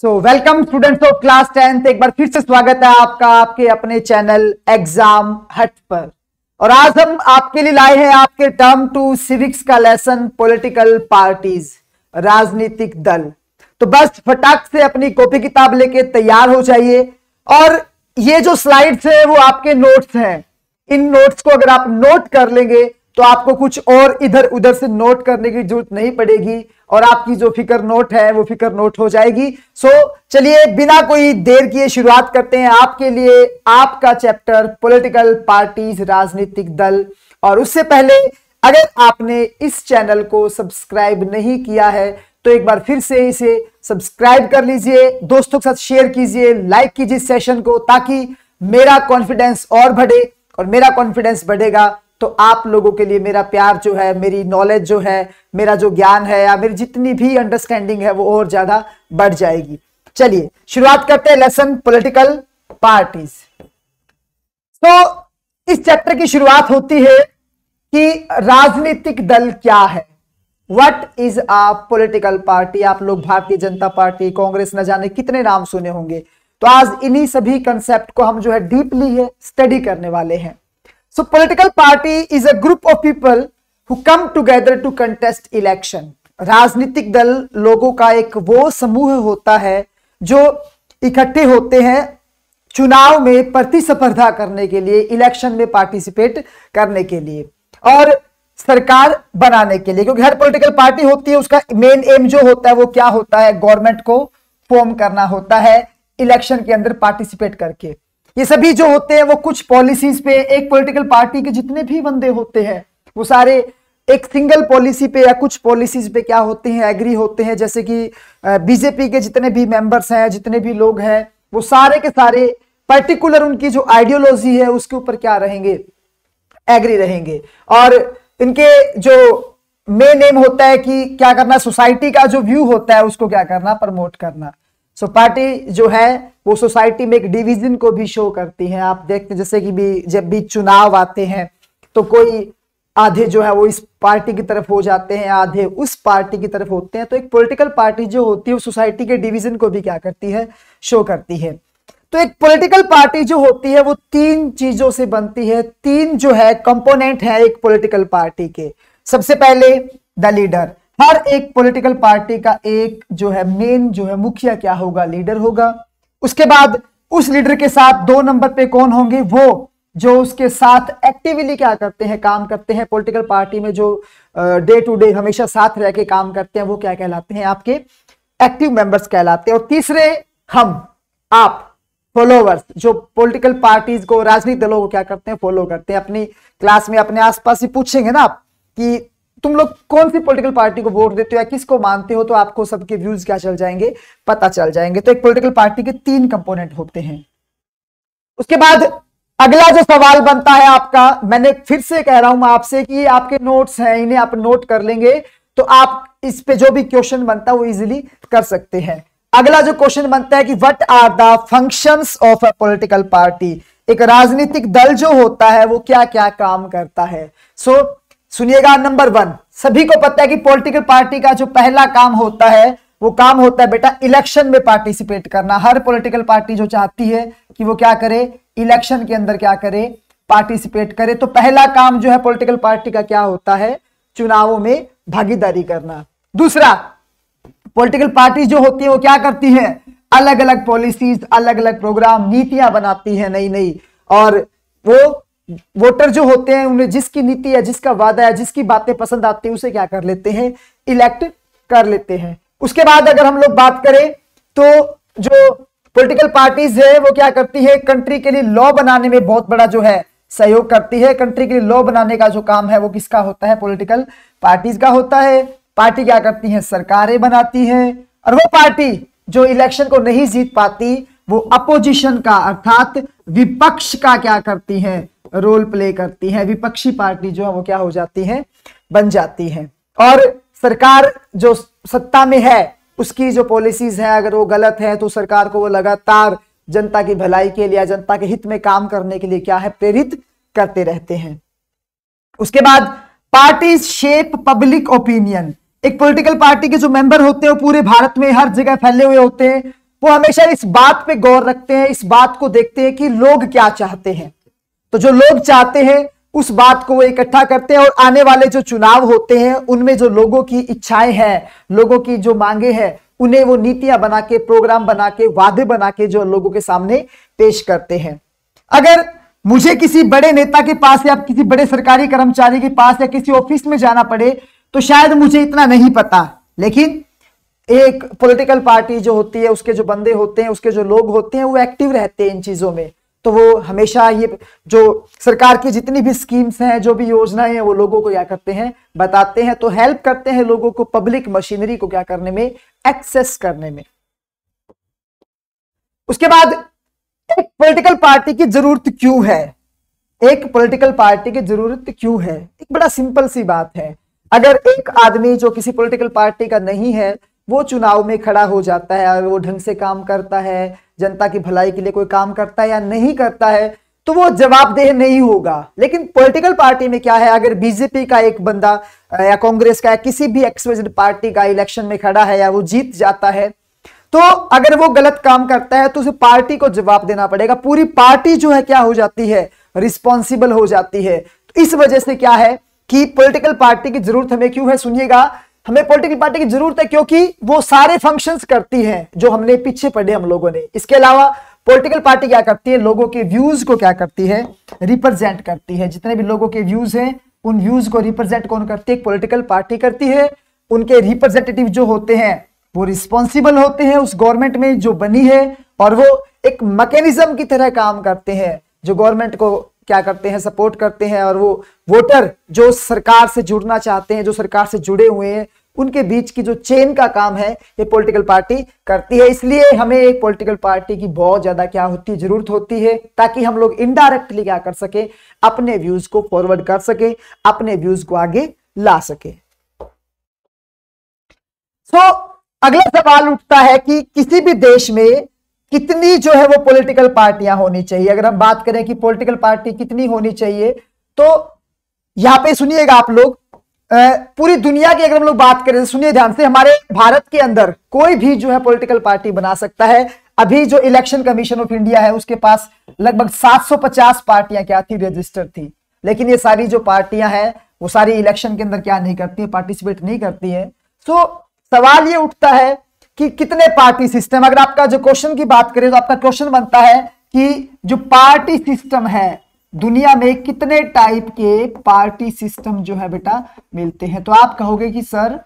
So welcome students of class tenth एक बार फिर से स्वागत है आपका आपके अपने चैनल एग्जाम हट पर और आज हम आपके लिए लाए हैं आपके टर्म टू सिविक्स का लेसन पॉलिटिकल पार्टीज राजनीतिक दल तो बस फटाक से अपनी कॉपी किताब लेके तैयार हो जाइए और ये जो स्लाइड्स है वो आपके नोट्स हैं इन नोट्स को अगर आप नोट कर लेंगे तो आपको कुछ और इधर उधर से नोट करने की जरूरत नहीं पड़ेगी और आपकी जो फिकर नोट है वो फिकर नोट हो जाएगी सो so, चलिए बिना कोई देर किए शुरुआत करते हैं आपके लिए आपका चैप्टर पॉलिटिकल पार्टीज राजनीतिक दल और उससे पहले अगर आपने इस चैनल को सब्सक्राइब नहीं किया है तो एक बार फिर से इसे सब्सक्राइब कर लीजिए दोस्तों के साथ शेयर कीजिए लाइक कीजिए सेशन को ताकि मेरा कॉन्फिडेंस और बढ़े और मेरा कॉन्फिडेंस बढ़ेगा तो आप लोगों के लिए मेरा प्यार जो है मेरी नॉलेज जो है मेरा जो ज्ञान है या मेरी जितनी भी अंडरस्टैंडिंग है वो और ज्यादा बढ़ जाएगी चलिए शुरुआत करते हैं लेसन पॉलिटिकल पार्टीज तो इस चैप्टर की शुरुआत होती है कि राजनीतिक दल क्या है what is a political party आप लोग भारतीय जनता पार्टी कांग्रेस न जाने कितने नाम सुने होंगे तो आज इन्हीं सभी कंसेप्ट को हम जो है डीपली है स्टडी करने वाले हैं So political party is a group of people who come together to contest election. राजनीतिक दल लोगों का एक वो समूह होता है जो इकट्ठे होते हैं चुनाव में प्रतिस्पर्धा करने के लिए इलेक्शन में पार्टिसिपेट करने के लिए और सरकार बनाने के लिए क्योंकि हर पॉलिटिकल पार्टी होती है उसका मेन एम जो होता है वो क्या होता है गवर्नमेंट को फॉर्म करना होता है इलेक्शन के अंदर पार्टिसिपेट करके ये सभी जो होते हैं वो कुछ पॉलिसीज पे एक पॉलिटिकल पार्टी के जितने भी बंदे होते हैं वो सारे एक सिंगल पॉलिसी पे या कुछ पॉलिसीज पे क्या होते हैं एग्री होते हैं जैसे कि बीजेपी के जितने भी मेंबर्स हैं जितने भी लोग हैं वो सारे के सारे पर्टिकुलर उनकी जो आइडियोलॉजी है उसके ऊपर क्या रहेंगे एग्री रहेंगे और इनके जो मेन एम होता है कि क्या करना सोसाइटी का जो व्यू होता है उसको क्या करना प्रमोट करना सो पार्टी जो है वो सोसाइटी में एक डिवीजन को भी शो करती है आप देखते हैं जैसे कि भी जब भी चुनाव आते हैं तो कोई आधे जो है वो इस पार्टी की तरफ हो जाते हैं आधे उस पार्टी की तरफ होते हैं तो एक पॉलिटिकल पार्टी जो होती है वो सोसाइटी के डिवीजन को भी क्या करती है शो करती है तो एक पॉलिटिकल पार्टी जो होती है वो तीन चीजों से बनती है तीन जो है कंपोनेंट है एक पॉलिटिकल पार्टी के सबसे पहले द लीडर हर एक पॉलिटिकल पार्टी का एक जो है मेन जो है मुखिया क्या होगा लीडर होगा उसके बाद उस लीडर के साथ दो नंबर पे कौन होंगे वो जो उसके साथ एक्टिवली क्या करते हैं काम करते हैं पॉलिटिकल पार्टी में जो डे टू डे हमेशा साथ रह के काम करते हैं वो क्या कहलाते हैं आपके एक्टिव मेंबर्स कहलाते हैं और तीसरे हम आप फॉलोवर्स जो पॉलिटिकल पार्टीज को राजनीतिक दलों को क्या करते हैं फॉलो करते हैं अपनी क्लास में अपने आसपास ही पूछेंगे ना आप कि तुम लोग कौन सी पॉलिटिकल पार्टी को वोट देते हो या किसको मानते हो तो आपको सबके व्यूज क्या चल जाएंगे पता चल जाएंगे तो एक पॉलिटिकल पार्टी के तीन कंपोनेंट होते हैं उसके बाद अगला जो सवाल बनता है आपका मैंने फिर से कह रहा हूं आपसे कि ये आपके नोट्स हैं इन्हें आप नोट कर लेंगे तो आप इस पे जो भी क्वेश्चन बनता है वो इजीली कर सकते हैं अगला जो क्वेश्चन बनता है कि what are the functions of a political party एक राजनीतिक दल जो होता है वो क्या क्या काम करता है सो so, सुनिएगा नंबर वन सभी को पता है कि पॉलिटिकल पार्टी का जो पहला काम होता है वो काम होता है बेटा इलेक्शन में पार्टिसिपेट करना हर पॉलिटिकल पार्टी जो चाहती है कि वो क्या करे इलेक्शन के अंदर क्या करे पार्टिसिपेट करे तो पहला काम जो है पॉलिटिकल पार्टी का क्या होता है चुनावों में भागीदारी करना दूसरा पॉलिटिकल पार्टी जो होती है वो क्या करती है अलग अलग पॉलिसीज अलग अलग प्रोग्राम नीतियां बनाती है नई नई और वो वोटर जो होते हैं उन्हें जिसकी नीति या जिसका वादा या जिसकी बातें पसंद आती है उसे क्या कर लेते हैं इलेक्ट कर लेते हैं उसके बाद अगर हम लोग बात करें तो जो पॉलिटिकल पार्टीज है वो क्या करती है कंट्री के लिए लॉ बनाने में बहुत बड़ा जो है सहयोग करती है कंट्री के लिए लॉ बनाने का जो काम है वो किसका होता है पॉलिटिकल पार्टीज का होता है पार्टी क्या करती है सरकारें बनाती है और वो पार्टी जो इलेक्शन को नहीं जीत पाती वो अपोजिशन का अर्थात विपक्ष का क्या करती है रोल प्ले करती है विपक्षी पार्टी जो है वो क्या हो जाती है बन जाती है और सरकार जो सत्ता में है उसकी जो पॉलिसीज है अगर वो गलत है तो सरकार को वो लगातार जनता की भलाई के लिए जनता के हित में काम करने के लिए क्या है प्रेरित करते रहते हैं उसके बाद पार्टी शेप पब्लिक ओपिनियन एक पॉलिटिकल पार्टी के जो मेंबर होते हैं वो पूरे भारत में हर जगह फैले हुए होते हैं वो हमेशा इस बात पे गौर रखते हैं इस बात को देखते हैं कि लोग क्या चाहते हैं तो जो लोग चाहते हैं उस बात को वो इकट्ठा करते हैं और आने वाले जो चुनाव होते हैं उनमें जो लोगों की इच्छाएं हैं लोगों की जो मांगे हैं उन्हें वो नीतियां बना के प्रोग्राम बना के वादे बना के जो लोगों के सामने पेश करते हैं अगर मुझे किसी बड़े नेता के पास या किसी बड़े सरकारी कर्मचारी के पास या किसी ऑफिस में जाना पड़े तो शायद मुझे इतना नहीं पता लेकिन एक पॉलिटिकल पार्टी जो होती है उसके जो बंदे होते हैं उसके जो लोग होते हैं वो एक्टिव रहते हैं इन चीजों में तो वो हमेशा ये जो सरकार की जितनी भी स्कीम्स हैं जो भी योजनाएं हैं वो लोगों को क्या करते हैं बताते हैं तो हेल्प करते हैं लोगों को पब्लिक मशीनरी को क्या करने में एक्सेस करने में उसके बाद एक पॉलिटिकल पार्टी की जरूरत क्यों है एक पॉलिटिकल पार्टी की जरूरत क्यों है एक बड़ा सिंपल सी बात है अगर एक आदमी जो किसी पॉलिटिकल पार्टी का नहीं है वो चुनाव में खड़ा हो जाता है और वो ढंग से काम करता है जनता की भलाई के लिए कोई काम करता है या नहीं करता है तो वो जवाबदेह नहीं होगा लेकिन पॉलिटिकल पार्टी में क्या है अगर बीजेपी का एक बंदा या कांग्रेस का या किसी भी एक्सवाइजेड पार्टी का इलेक्शन में खड़ा है या वो जीत जाता है तो अगर वो गलत काम करता है तो उसे पार्टी को जवाब देना पड़ेगा पूरी पार्टी जो है क्या हो जाती है रिस्पॉन्सिबल हो जाती है तो इस वजह से क्या है कि पॉलिटिकल पार्टी की जरूरत हमें क्यों है सुनिएगा हमें पॉलिटिकल पार्टी की जरूरत है क्योंकि वो सारे फंक्शंस करती हैं जो हमने पीछे पढ़े हम लोगों ने इसके अलावा पॉलिटिकल पार्टी क्या करती है लोगों के व्यूज को क्या करती है रिप्रेजेंट करती है जितने भी लोगों के व्यूज हैं उन व्यूज को रिप्रेजेंट कौन करती है पॉलिटिकल पार्टी करती है उनके रिप्रेजेंटेटिव जो होते हैं वो रिस्पॉन्सिबल होते हैं उस गवर्नमेंट में जो बनी है और वो एक मैकेनिज्म की तरह काम करते हैं जो गवर्नमेंट को क्या करते हैं सपोर्ट करते हैं और वो वोटर जो सरकार से जुड़ना चाहते हैं जो सरकार से जुड़े हुए हैं उनके बीच की जो चेन का काम है ये पॉलिटिकल पार्टी करती है इसलिए हमें एक पॉलिटिकल पार्टी की बहुत ज्यादा क्या होती है जरूरत होती है ताकि हम लोग इनडायरेक्टली क्या कर सके अपने व्यूज को फॉरवर्ड कर सके अपने व्यूज को आगे ला सके सो so, अगला सवाल उठता है कि किसी भी देश में कितनी जो है वो पॉलिटिकल पार्टियां होनी चाहिए अगर हम बात करें कि पॉलिटिकल पार्टी कितनी होनी चाहिए तो यहां पे सुनिएगा आप लोग पूरी दुनिया की अगर हम लोग बात करें सुनिए ध्यान से हमारे भारत के अंदर कोई भी जो है पॉलिटिकल पार्टी बना सकता है अभी जो इलेक्शन कमीशन ऑफ इंडिया है उसके पास लगभग 750 पार्टियां क्या थी रजिस्टर थी लेकिन ये सारी जो पार्टियां हैं वो सारी इलेक्शन के अंदर क्या नहीं करती है पार्टिसिपेट नहीं करती है सो सवाल ये उठता है कि कितने पार्टी सिस्टम अगर आपका जो क्वेश्चन की बात करें तो आपका क्वेश्चन बनता है कि जो पार्टी सिस्टम है दुनिया में कितने टाइप के पार्टी सिस्टम जो है बेटा मिलते हैं तो आप कहोगे कि सर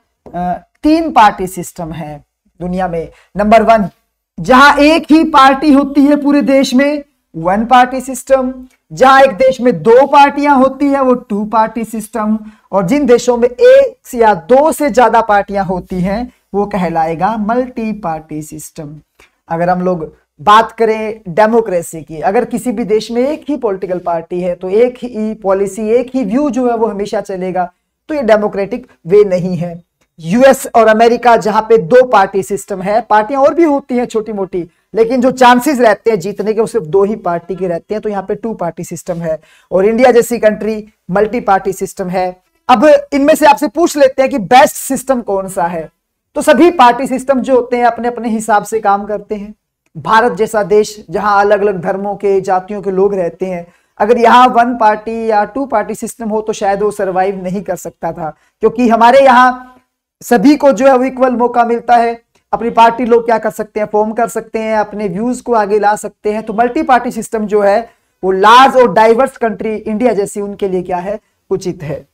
तीन पार्टी सिस्टम है दुनिया में नंबर वन जहां एक ही पार्टी होती है पूरे देश में वन पार्टी सिस्टम जहां एक देश में दो पार्टियां होती है वो टू पार्टी सिस्टम और जिन देशों में एक या दो से ज्यादा पार्टियां होती हैं वो कहलाएगा मल्टी पार्टी सिस्टम अगर हम लोग बात करें डेमोक्रेसी की अगर किसी भी देश में एक ही पॉलिटिकल पार्टी है तो एक ही पॉलिसी एक ही व्यू जो है वो हमेशा चलेगा तो ये डेमोक्रेटिक वे नहीं है यूएस और अमेरिका जहां पे दो पार्टी सिस्टम है पार्टियां और भी होती हैं छोटी मोटी लेकिन जो चांसेस रहते हैं जीतने के वो सिर्फ दो ही पार्टी के रहते हैं तो यहाँ पे टू पार्टी सिस्टम है और इंडिया जैसी कंट्री मल्टी पार्टी सिस्टम है अब इनमें से आपसे पूछ लेते हैं कि बेस्ट सिस्टम कौन सा है तो सभी पार्टी सिस्टम जो होते हैं अपने अपने हिसाब से काम करते हैं भारत जैसा देश जहां अलग अलग धर्मों के जातियों के लोग रहते हैं अगर यहाँ वन पार्टी या टू पार्टी सिस्टम हो तो शायद वो सरवाइव नहीं कर सकता था क्योंकि हमारे यहाँ सभी को जो है इक्वल मौका मिलता है अपनी पार्टी लोग क्या कर सकते हैं फॉर्म कर सकते हैं अपने व्यूज को आगे ला सकते हैं तो मल्टी पार्टी सिस्टम जो है वो लार्ज और डाइवर्स कंट्री इंडिया जैसी उनके लिए क्या है उचित है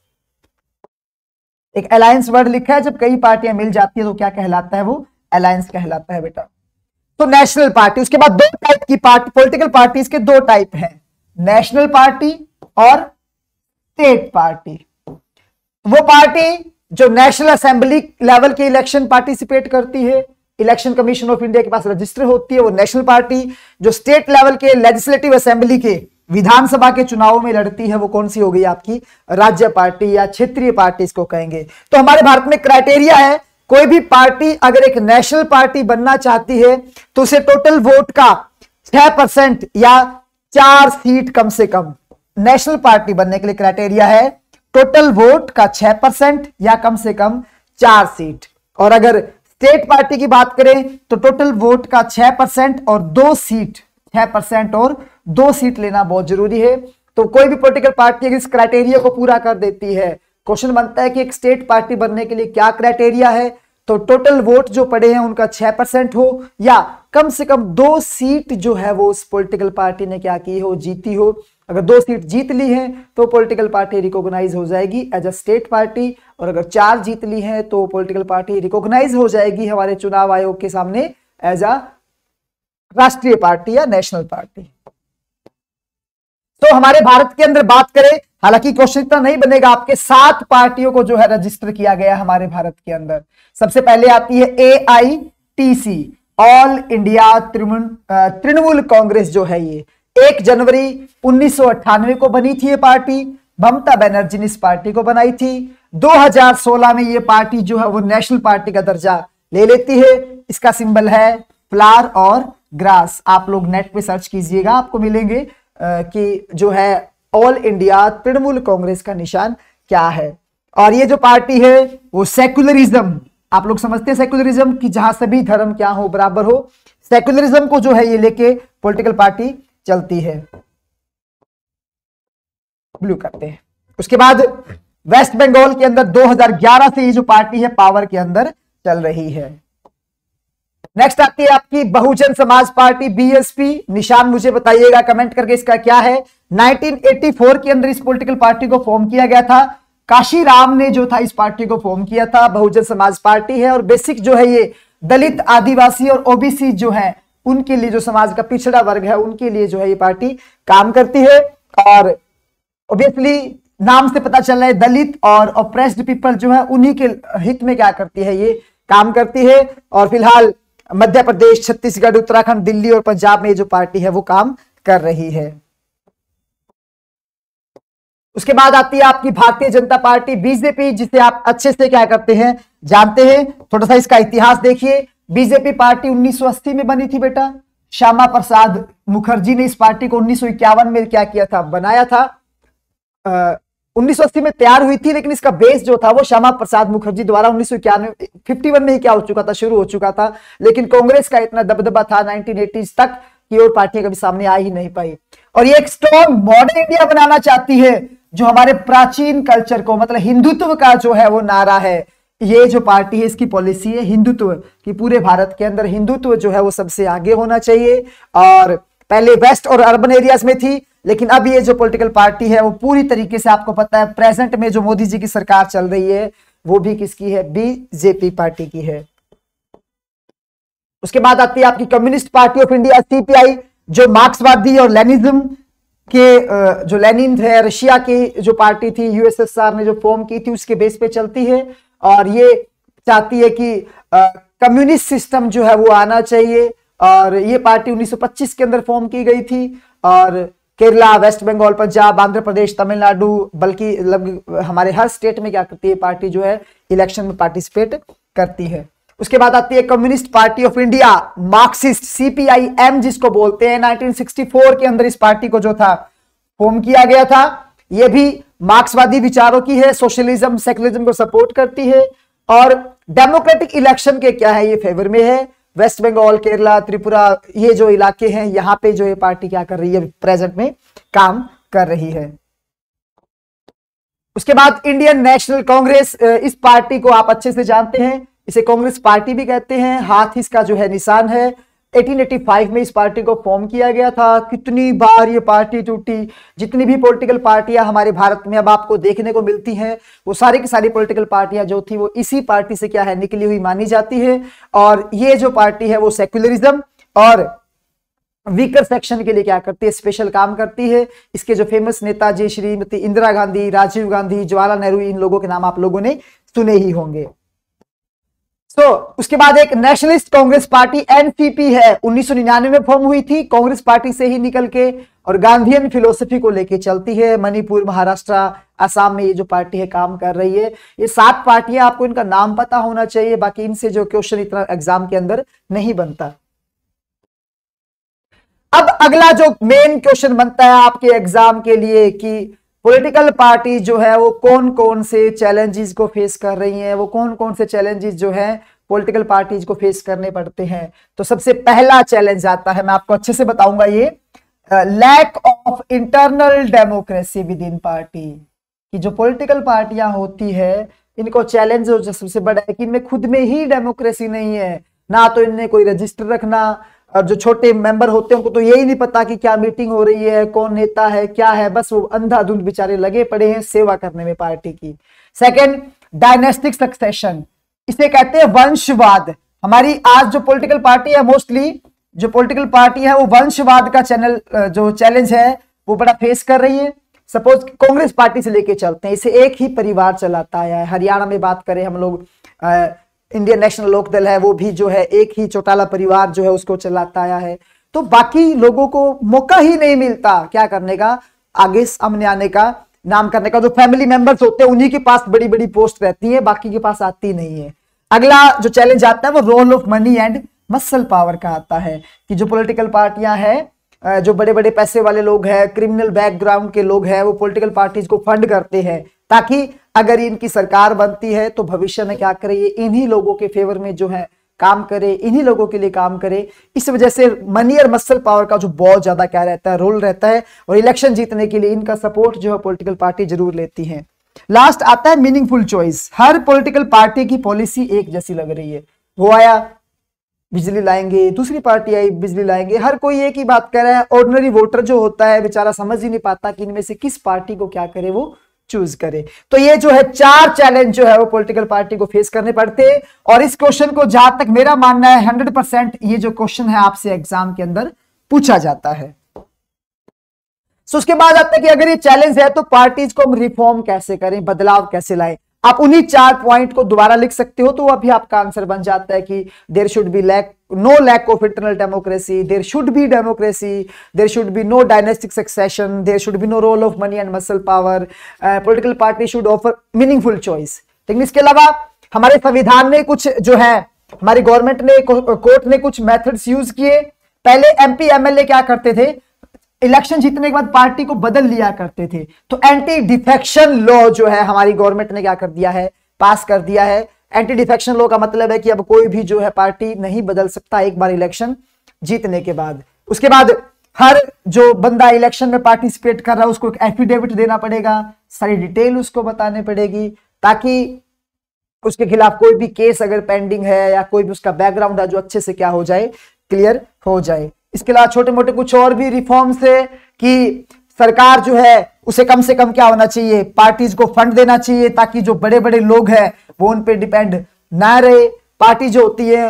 एक अलायंस वर्ड लिखा है जब कई पार्टियां मिल जाती है तो क्या कहलाता है वो अलायंस कहलाता है बेटा तो नेशनल पार्टी उसके बाद दो टाइप की पार्टी पोलिटिकल पार्टी के दो टाइप है नेशनल पार्टी और स्टेट पार्टी वो पार्टी जो नेशनल असेंबली लेवल के इलेक्शन पार्टिसिपेट करती है इलेक्शन कमीशन ऑफ इंडिया के पास रजिस्टर होती है वो नेशनल पार्टी जो स्टेट लेवल के लेजिस्लेटिव असेंबली के विधानसभा के चुनावों में लड़ती है वो कौन सी हो गई आपकी राज्य पार्टी या क्षेत्रीय पार्टी इसको कहेंगे तो हमारे भारत में क्राइटेरिया है कोई भी पार्टी अगर एक नेशनल पार्टी बनना चाहती है तो उसे टोटल वोट का छह परसेंट या चार सीट कम से कम नेशनल पार्टी बनने के लिए क्राइटेरिया है टोटल वोट का छह परसेंट या कम से कम चार सीट और अगर स्टेट पार्टी की बात करें तो टोटल वोट का छह परसेंट और दो सीट छह परसेंट और दो सीट लेना बहुत जरूरी है तो कोई भी पोलिटिकल पार्टी अगर इस क्राइटेरिया को पूरा कर देती है क्वेश्चन बनता है कि एक स्टेट पार्टी बनने के लिए क्या क्राइटेरिया है तो टोटल वोट जो पड़े हैं उनका छह परसेंट हो या कम से कम दो सीट जो है वो उस पॉलिटिकल पार्टी ने क्या की हो जीती हो अगर दो सीट जीत ली है तो पॉलिटिकल पार्टी रिकॉग्नाइज हो जाएगी एज अ स्टेट पार्टी और अगर चार जीत ली है तो पॉलिटिकल पार्टी रिकॉग्नाइज हो जाएगी हमारे चुनाव आयोग के सामने एज अ राष्ट्रीय पार्टी या नेशनल पार्टी तो हमारे भारत के अंदर बात करें हालांकि क्वेश्चन इतना नहीं बनेगा आपके सात पार्टियों को जो है रजिस्टर किया गया हमारे भारत के अंदर सबसे पहले आती है A I T C all India Trinamool Congress जो है ये एक जनवरी उन्नीस को बनी थी ये पार्टी ममता बनर्जी ने इस पार्टी को बनाई थी 2016 में ये पार्टी जो है वो नेशनल पार्टी का दर्जा ले लेती है इसका सिंबल है फ्लार और ग्रास आप लोग नेट पे सर्च कीजिएगा आपको मिलेंगे कि जो है ऑल इंडिया तृणमूल कांग्रेस का निशान क्या है और ये जो पार्टी है वो सेक्युलरिज्म आप लोग समझते हैं सेक्युलरिज्म कि जहां सभी धर्म क्या हो बराबर हो सेक्युलरिज्म को जो है ये लेके पॉलिटिकल पार्टी चलती है ब्लू करते हैं उसके बाद वेस्ट बंगाल के अंदर 2011 से ये जो पार्टी है पावर के अंदर चल रही है नेक्स्ट आती है आपकी बहुजन समाज पार्टी बीएसपी निशान मुझे बताइएगा कमेंट करके इसका क्या है 1984 के अंदर इस पॉलिटिकल पार्टी को फॉर्म किया गया था काशीराम ने जो था इस पार्टी को फॉर्म किया था बहुजन समाज पार्टी है और बेसिक जो है ये दलित आदिवासी और ओबीसी जो है उनके लिए जो समाज का पिछड़ा वर्ग है उनके लिए जो है ये पार्टी काम करती है और ऑब्वियसली नाम से पता चल रहा है दलित और ऑप्रेस्ड पीपल जो है उन्हीं के हित में क्या करती है ये काम करती है और फिलहाल मध्य प्रदेश छत्तीसगढ़ उत्तराखंड दिल्ली और पंजाब में जो पार्टी है वो काम कर रही है उसके बाद आती है आपकी भारतीय जनता पार्टी बीजेपी जिसे आप अच्छे से क्या करते हैं जानते हैं थोड़ा सा इसका इतिहास देखिए बीजेपी पार्टी उन्नीस में बनी थी बेटा श्यामा प्रसाद मुखर्जी ने इस पार्टी को उन्नीस में क्या किया था बनाया था 1980 में तैयार हुई थी लेकिन इसका बेस जो था वो श्यामा प्रसाद मुखर्जी द्वारा उन्नीस सौ में ही क्या हो चुका था शुरू हो चुका था लेकिन कांग्रेस का इतना दबदबा था 1980s तक की और पार्टियां कभी सामने आ ही नहीं पाई और ये एक स्ट्रॉन्ग मॉडर्न इंडिया बनाना चाहती है जो हमारे प्राचीन कल्चर को मतलब हिंदुत्व का जो है वो नारा है ये जो पार्टी है इसकी पॉलिसी है हिंदुत्व कि पूरे भारत के अंदर हिंदुत्व जो है वो सबसे आगे होना चाहिए और पहले वेस्ट और अर्बन एरियाज में थी लेकिन अब ये जो पॉलिटिकल पार्टी है वो पूरी तरीके से आपको पता है प्रेजेंट में जो मोदी जी की सरकार चल रही है वो भी किसकी है बीजेपी पार्टी की है उसके बाद आती है आपकी communist party of India CPI जो मार्क्सवादी और लेनिज्म के जो लेनिन थे रशिया की जो पार्टी थी यूएसएसआर ने जो फॉर्म की थी उसके बेस पे चलती है और ये चाहती है कि कम्युनिस्ट सिस्टम जो है वो आना चाहिए और ये पार्टी 1925 के अंदर फॉर्म की गई थी और केरला वेस्ट बंगाल पंजाब आंध्र प्रदेश तमिलनाडु बल्कि हमारे हर स्टेट में क्या करती है पार्टी जो है इलेक्शन में पार्टिसिपेट करती है उसके बाद आती है communist party of India Marxist CPIM जिसको बोलते हैं 1964 के अंदर इस पार्टी को जो था फॉर्म किया गया था यह भी मार्क्सवादी विचारों की है सोशलिज्म सेकुलरिज्म को सपोर्ट करती है और डेमोक्रेटिक इलेक्शन के क्या है ये फेवर में है वेस्ट बंगाल केरला त्रिपुरा ये जो इलाके हैं यहाँ पे जो ये पार्टी क्या कर रही है प्रेजेंट में काम कर रही है उसके बाद इंडियन नेशनल कांग्रेस इस पार्टी को आप अच्छे से जानते हैं इसे कांग्रेस पार्टी भी कहते हैं हाथ इसका जो है निशान है 1885 में इस पार्टी को फॉर्म किया गया था कितनी बार ये पार्टी टूटी जितनी भी पॉलिटिकल पार्टियां हमारे भारत में अब आपको देखने को मिलती हैं वो सारी की सारी पॉलिटिकल पार्टियां जो थी वो इसी पार्टी से क्या है निकली हुई मानी जाती है और ये जो पार्टी है वो सेक्युलरिज्म और वीकर सेक्शन के लिए क्या करती है स्पेशल काम करती है इसके जो फेमस नेता जी श्रीमती इंदिरा गांधी राजीव गांधी जवाहरलाल नेहरू इन लोगों के नाम आप लोगों ने सुने ही होंगे सो so, उसके बाद एक नेशनलिस्ट कांग्रेस पार्टी एनसीपी है 1999 में फॉर्म हुई थी कांग्रेस पार्टी से ही निकल के और गांधीयन फिलोसफी को लेके चलती है मणिपुर महाराष्ट्र असम में ये जो पार्टी है काम कर रही है ये सात पार्टियां आपको इनका नाम पता होना चाहिए बाकी इनसे जो क्वेश्चन इतना एग्जाम के अंदर नहीं बनता अब अगला जो मेन क्वेश्चन बनता है आपके एग्जाम के लिए कि पॉलिटिकल पार्टी जो है वो कौन कौन से चैलेंजेस को फेस कर रही हैं वो कौन कौन से चैलेंजेस जो है पॉलिटिकल पार्टीज को फेस करने पड़ते हैं तो सबसे पहला चैलेंज आता है मैं आपको अच्छे से बताऊंगा ये lack of internal democracy within party कि जो पॉलिटिकल पार्टियां होती है इनको चैलेंज सबसे बड़ा है कि इनमें खुद में ही डेमोक्रेसी नहीं है ना तो इनने कोई रजिस्टर रखना जो छोटे मेंबर होते हैं उनको तो यही नहीं पता कि क्या मीटिंग हो रही है कौन नेता है क्या है बस वो अंधाधुंध बेचारे लगे पड़े हैं सेवा करने में पार्टी की सेकंड डायनेस्टिक सक्सेशन इसे कहते हैं वंशवाद हमारी आज जो पॉलिटिकल पार्टी है मोस्टली जो पॉलिटिकल पार्टी है वो वंशवाद का चैनल जो चैलेंज है वो बड़ा फेस कर रही है सपोज कांग्रेस पार्टी से लेके चलते हैं इसे एक ही परिवार चलाता है हरियाणा में बात करें हम लोग इंडियन नेशनल लोकदल है वो भी जो है एक ही चौटाला परिवार जो है उसको चलाता आया है तो बाकी लोगों को मौका ही नहीं मिलता क्या करने का आगे सामने आने का नाम करने का जो फैमिली मेंबर्स होते हैं उन्हीं के पास बड़ी बड़ी पोस्ट रहती है बाकी के पास आती नहीं है अगला जो चैलेंज आता है वो role of money and muscle power का आता है कि जो पॉलिटिकल पार्टियां हैं जो बड़े बड़े पैसे वाले लोग हैं क्रिमिनल बैकग्राउंड के लोग हैं वो पॉलिटिकल पार्टीज को फंड करते हैं ताकि अगर इनकी सरकार बनती है तो भविष्य में क्या करे ये इन्हीं लोगों के फेवर में जो है काम करे इन्हीं लोगों के लिए काम करे इस वजह से मनी और मसल पावर का जो बहुत ज्यादा क्या रहता है रोल रहता है और इलेक्शन जीतने के लिए इनका सपोर्ट जो है पॉलिटिकल पार्टी जरूर लेती है लास्ट आता है मीनिंगफुल चॉइस हर पॉलिटिकल पार्टी की पॉलिसी एक जैसी लग रही है वो आया बिजली लाएंगे दूसरी पार्टी आई बिजली लाएंगे हर कोई एक ही बात कर रहा है ऑर्डनरी वोटर जो होता है बेचारा समझ ही नहीं पाता कि इनमें से किस पार्टी को क्या करे वो चूज करें तो ये जो है चार चैलेंज जो है वो पॉलिटिकल पार्टी को फेस करने पड़ते हैं और इस क्वेश्चन को जहां तक मेरा मानना है हंड्रेड परसेंट ये जो क्वेश्चन है आपसे एग्जाम के अंदर पूछा जाता है सो उसके बाद आता है कि अगर ये चैलेंज है तो पार्टीज को हम रिफॉर्म कैसे करें बदलाव कैसे लाए आप उन्हीं चार पॉइंट को दोबारा लिख सकते हो तो अभी आपका आंसर बन जाता है कि there should be lack no lack of internal democracy there should be democracy there should be no dynastic succession there should be no role of money and muscle power political party should offer meaningful choice लेकिन इसके अलावा हमारे संविधान ने कुछ जो है हमारी गवर्नमेंट ने कोर्ट ने कुछ मेथड्स यूज किए पहले एमपी एमएलए क्या करते थे इलेक्शन जीतने के बाद पार्टी को बदल लिया करते थे तो एंटी डिफेक्शन लॉ जो है हमारी गवर्नमेंट ने क्या कर दिया है पास कर दिया है एंटी डिफेक्शन लॉ का मतलब है कि अब कोई भी जो है पार्टी नहीं बदल सकता एक बार इलेक्शन जीतने के बाद उसके बाद हर जो बंदा इलेक्शन में पार्टिसिपेट कर रहा है उसको एक एफिडेविट देना पड़ेगा सारी डिटेल उसको बताने पड़ेगी ताकि उसके खिलाफ कोई भी केस अगर पेंडिंग है या कोई भी उसका बैकग्राउंड है जो अच्छे से क्या हो जाए क्लियर हो जाए इसके अलावा छोटे मोटे कुछ और भी रिफॉर्म्स है कि सरकार जो है उसे कम से कम क्या होना चाहिए पार्टीज को फंड देना चाहिए ताकि जो बड़े बड़े लोग हैं वो उन पर डिपेंड ना रहे पार्टी जो होती है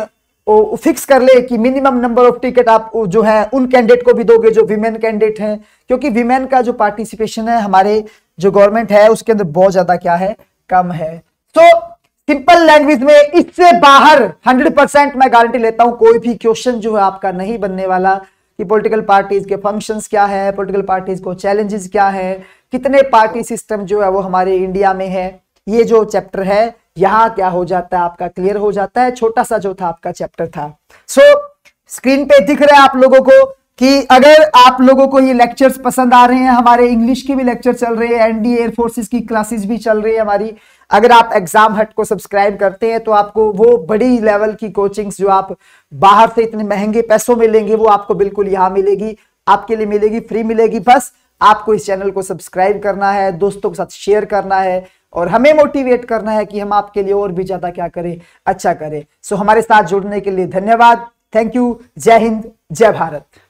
वो फिक्स कर ले कि मिनिमम नंबर ऑफ टिकट आप जो है उन कैंडिडेट को भी दोगे जो विमेन कैंडिडेट हैं क्योंकि विमेन का जो पार्टिसिपेशन है हमारे जो गवर्नमेंट है उसके अंदर बहुत ज्यादा क्या है कम है सो so, सिंपल लैंग्वेज में इससे बाहर 100 परसेंट मैं गारंटी लेता हूं कोई भी क्वेश्चन जो है आपका नहीं बनने वाला कि पॉलिटिकल पार्टीज के फंक्शंस क्या है पॉलिटिकल पार्टीज को चैलेंजेस क्या है कितने पार्टी सिस्टम जो है वो हमारे इंडिया में है ये जो चैप्टर है यहाँ क्या हो जाता है आपका क्लियर हो जाता है छोटा सा जो था आपका चैप्टर था सो so, स्क्रीन पे दिख रहा है आप लोगों को कि अगर आप लोगों को ये लेक्चर्स पसंद आ रहे हैं हमारे इंग्लिश के भी लेक्चर चल रहे हैं एनडी एयरफोर्सेस की क्लासेस भी चल रही है हमारी अगर आप एग्जाम हट को सब्सक्राइब करते हैं तो आपको वो बड़ी लेवल की कोचिंग्स जो आप बाहर से इतने महंगे पैसों में लेंगे वो आपको बिल्कुल यहाँ मिलेगी आपके लिए मिलेगी फ्री मिलेगी बस आपको इस चैनल को सब्सक्राइब करना है दोस्तों के साथ शेयर करना है और हमें मोटिवेट करना है कि हम आपके लिए और भी ज्यादा क्या करें अच्छा करें सो हमारे साथ जुड़ने के लिए धन्यवाद थैंक यू जय हिंद जय भारत